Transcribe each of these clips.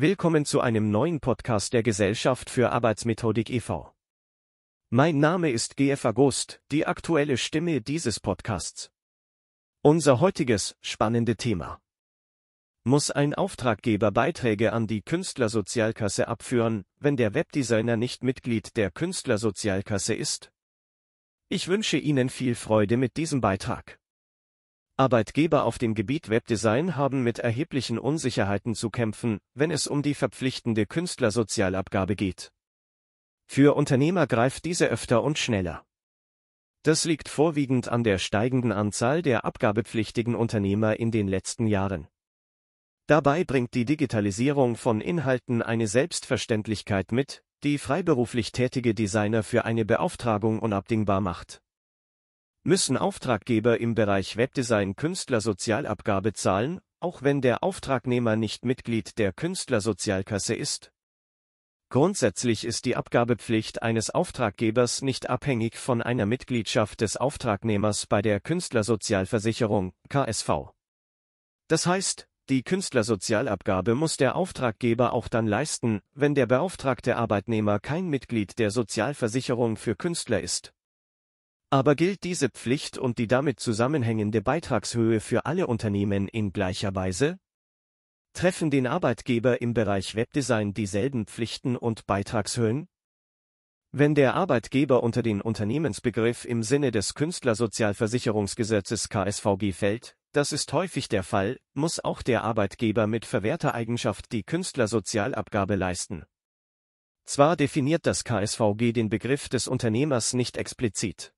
Willkommen zu einem neuen Podcast der Gesellschaft für Arbeitsmethodik e.V. Mein Name ist GF August, die aktuelle Stimme dieses Podcasts. Unser heutiges spannende Thema. Muss ein Auftraggeber Beiträge an die Künstlersozialkasse abführen, wenn der Webdesigner nicht Mitglied der Künstlersozialkasse ist? Ich wünsche Ihnen viel Freude mit diesem Beitrag. Arbeitgeber auf dem Gebiet Webdesign haben mit erheblichen Unsicherheiten zu kämpfen, wenn es um die verpflichtende Künstlersozialabgabe geht. Für Unternehmer greift diese öfter und schneller. Das liegt vorwiegend an der steigenden Anzahl der abgabepflichtigen Unternehmer in den letzten Jahren. Dabei bringt die Digitalisierung von Inhalten eine Selbstverständlichkeit mit, die freiberuflich tätige Designer für eine Beauftragung unabdingbar macht müssen Auftraggeber im Bereich Webdesign Künstlersozialabgabe zahlen, auch wenn der Auftragnehmer nicht Mitglied der Künstlersozialkasse ist. Grundsätzlich ist die Abgabepflicht eines Auftraggebers nicht abhängig von einer Mitgliedschaft des Auftragnehmers bei der Künstlersozialversicherung KSV. Das heißt, die Künstlersozialabgabe muss der Auftraggeber auch dann leisten, wenn der beauftragte Arbeitnehmer kein Mitglied der Sozialversicherung für Künstler ist. Aber gilt diese Pflicht und die damit zusammenhängende Beitragshöhe für alle Unternehmen in gleicher Weise? Treffen den Arbeitgeber im Bereich Webdesign dieselben Pflichten und Beitragshöhen? Wenn der Arbeitgeber unter den Unternehmensbegriff im Sinne des Künstlersozialversicherungsgesetzes KSVG fällt, das ist häufig der Fall, muss auch der Arbeitgeber mit Eigenschaft die Künstlersozialabgabe leisten. Zwar definiert das KSVG den Begriff des Unternehmers nicht explizit.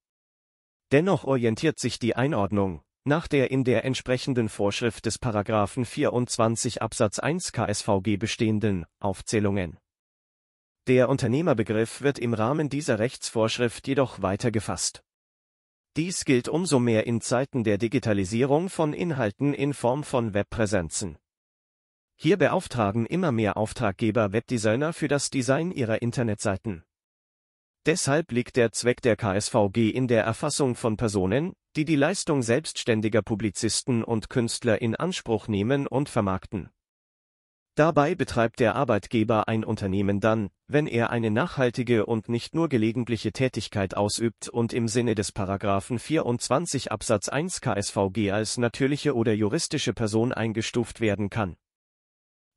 Dennoch orientiert sich die Einordnung, nach der in der entsprechenden Vorschrift des Paragraphen 24 Absatz 1 KSVG bestehenden Aufzählungen. Der Unternehmerbegriff wird im Rahmen dieser Rechtsvorschrift jedoch weiter gefasst. Dies gilt umso mehr in Zeiten der Digitalisierung von Inhalten in Form von Webpräsenzen. Hier beauftragen immer mehr Auftraggeber Webdesigner für das Design ihrer Internetseiten. Deshalb liegt der Zweck der KSVG in der Erfassung von Personen, die die Leistung selbstständiger Publizisten und Künstler in Anspruch nehmen und vermarkten. Dabei betreibt der Arbeitgeber ein Unternehmen dann, wenn er eine nachhaltige und nicht nur gelegentliche Tätigkeit ausübt und im Sinne des Paragraphen 24 Absatz 1 KSVG als natürliche oder juristische Person eingestuft werden kann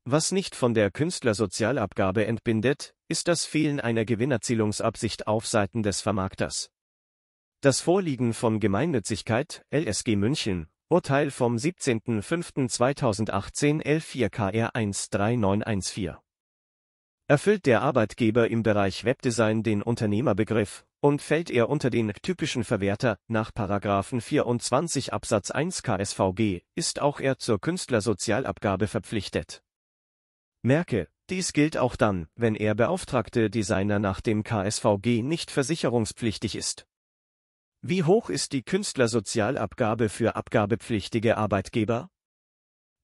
was nicht von der Künstlersozialabgabe entbindet, ist das Fehlen einer Gewinnerzielungsabsicht auf Seiten des Vermarkters. Das Vorliegen von Gemeinnützigkeit, LSG München, Urteil vom 17.05.2018 L4KR13914. Erfüllt der Arbeitgeber im Bereich Webdesign den Unternehmerbegriff und fällt er unter den typischen Verwerter nach 24 Absatz 1 KSVG, ist auch er zur Künstlersozialabgabe verpflichtet. Merke, dies gilt auch dann, wenn er beauftragte Designer nach dem KSVG nicht versicherungspflichtig ist. Wie hoch ist die Künstlersozialabgabe für abgabepflichtige Arbeitgeber?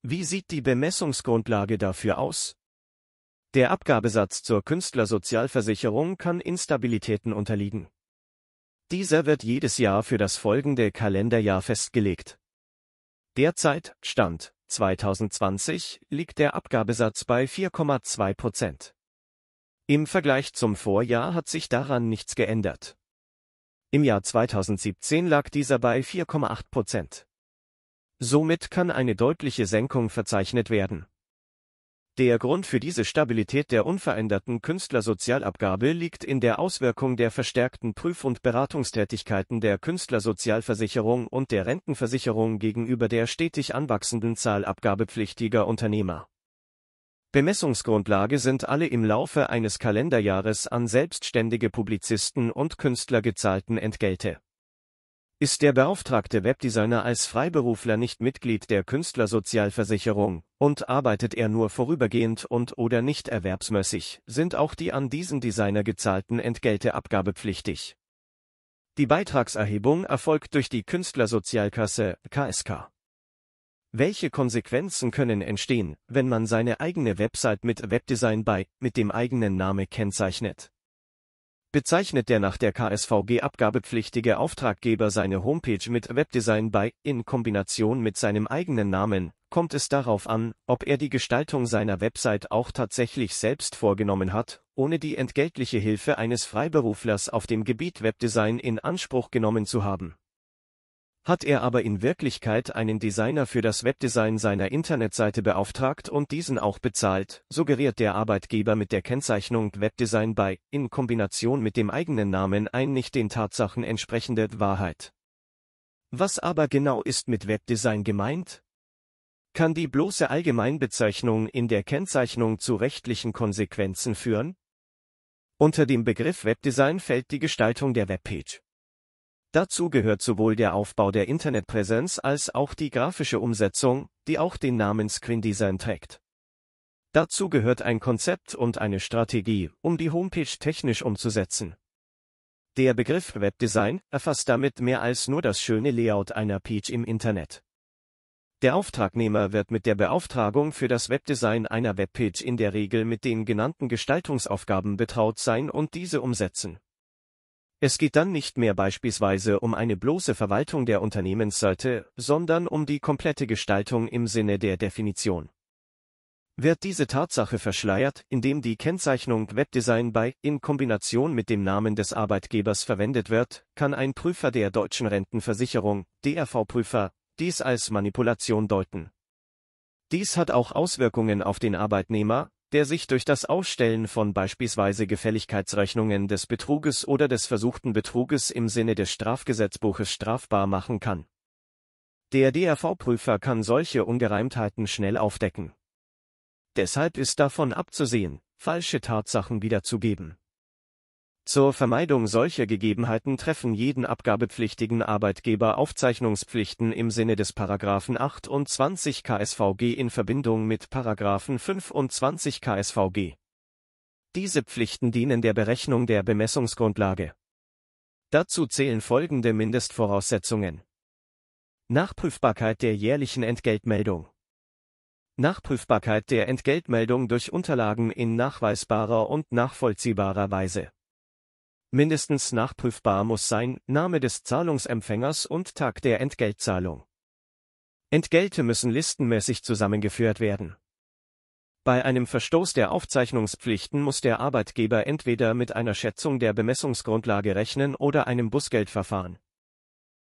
Wie sieht die Bemessungsgrundlage dafür aus? Der Abgabesatz zur Künstlersozialversicherung kann Instabilitäten unterliegen. Dieser wird jedes Jahr für das folgende Kalenderjahr festgelegt. Derzeit, Stand 2020 liegt der Abgabesatz bei 4,2 Prozent. Im Vergleich zum Vorjahr hat sich daran nichts geändert. Im Jahr 2017 lag dieser bei 4,8 Prozent. Somit kann eine deutliche Senkung verzeichnet werden. Der Grund für diese Stabilität der unveränderten Künstlersozialabgabe liegt in der Auswirkung der verstärkten Prüf- und Beratungstätigkeiten der Künstlersozialversicherung und der Rentenversicherung gegenüber der stetig anwachsenden Zahl abgabepflichtiger Unternehmer. Bemessungsgrundlage sind alle im Laufe eines Kalenderjahres an selbstständige Publizisten und Künstler gezahlten Entgelte. Ist der beauftragte Webdesigner als Freiberufler nicht Mitglied der Künstlersozialversicherung und arbeitet er nur vorübergehend und oder nicht erwerbsmäßig, sind auch die an diesen Designer gezahlten Entgelte abgabepflichtig. Die Beitragserhebung erfolgt durch die Künstlersozialkasse KSK. Welche Konsequenzen können entstehen, wenn man seine eigene Website mit Webdesign bei mit dem eigenen Name kennzeichnet? bezeichnet der nach der KSVG abgabepflichtige Auftraggeber seine Homepage mit Webdesign bei, in Kombination mit seinem eigenen Namen, kommt es darauf an, ob er die Gestaltung seiner Website auch tatsächlich selbst vorgenommen hat, ohne die entgeltliche Hilfe eines Freiberuflers auf dem Gebiet Webdesign in Anspruch genommen zu haben hat er aber in Wirklichkeit einen Designer für das Webdesign seiner Internetseite beauftragt und diesen auch bezahlt, suggeriert der Arbeitgeber mit der Kennzeichnung Webdesign bei, in Kombination mit dem eigenen Namen ein nicht den Tatsachen entsprechende Wahrheit. Was aber genau ist mit Webdesign gemeint? Kann die bloße Allgemeinbezeichnung in der Kennzeichnung zu rechtlichen Konsequenzen führen? Unter dem Begriff Webdesign fällt die Gestaltung der Webpage. Dazu gehört sowohl der Aufbau der Internetpräsenz als auch die grafische Umsetzung, die auch den Namen Screen Design trägt. Dazu gehört ein Konzept und eine Strategie, um die Homepage technisch umzusetzen. Der Begriff Webdesign erfasst damit mehr als nur das schöne Layout einer Page im Internet. Der Auftragnehmer wird mit der Beauftragung für das Webdesign einer Webpage in der Regel mit den genannten Gestaltungsaufgaben betraut sein und diese umsetzen. Es geht dann nicht mehr beispielsweise um eine bloße Verwaltung der Unternehmensseite, sondern um die komplette Gestaltung im Sinne der Definition. Wird diese Tatsache verschleiert, indem die Kennzeichnung Webdesign bei in Kombination mit dem Namen des Arbeitgebers verwendet wird, kann ein Prüfer der deutschen Rentenversicherung, DRV-Prüfer, dies als Manipulation deuten. Dies hat auch Auswirkungen auf den Arbeitnehmer, der sich durch das Aufstellen von beispielsweise Gefälligkeitsrechnungen des Betruges oder des versuchten Betruges im Sinne des Strafgesetzbuches strafbar machen kann. Der DRV-Prüfer kann solche Ungereimtheiten schnell aufdecken. Deshalb ist davon abzusehen, falsche Tatsachen wiederzugeben. Zur Vermeidung solcher Gegebenheiten treffen jeden abgabepflichtigen Arbeitgeber Aufzeichnungspflichten im Sinne des 28 KSVG in Verbindung mit 25 KSVG. Diese Pflichten dienen der Berechnung der Bemessungsgrundlage. Dazu zählen folgende Mindestvoraussetzungen. Nachprüfbarkeit der jährlichen Entgeltmeldung. Nachprüfbarkeit der Entgeltmeldung durch Unterlagen in nachweisbarer und nachvollziehbarer Weise mindestens nachprüfbar muss sein Name des Zahlungsempfängers und Tag der Entgeltzahlung. Entgelte müssen listenmäßig zusammengeführt werden. Bei einem Verstoß der Aufzeichnungspflichten muss der Arbeitgeber entweder mit einer Schätzung der Bemessungsgrundlage rechnen oder einem Busgeldverfahren.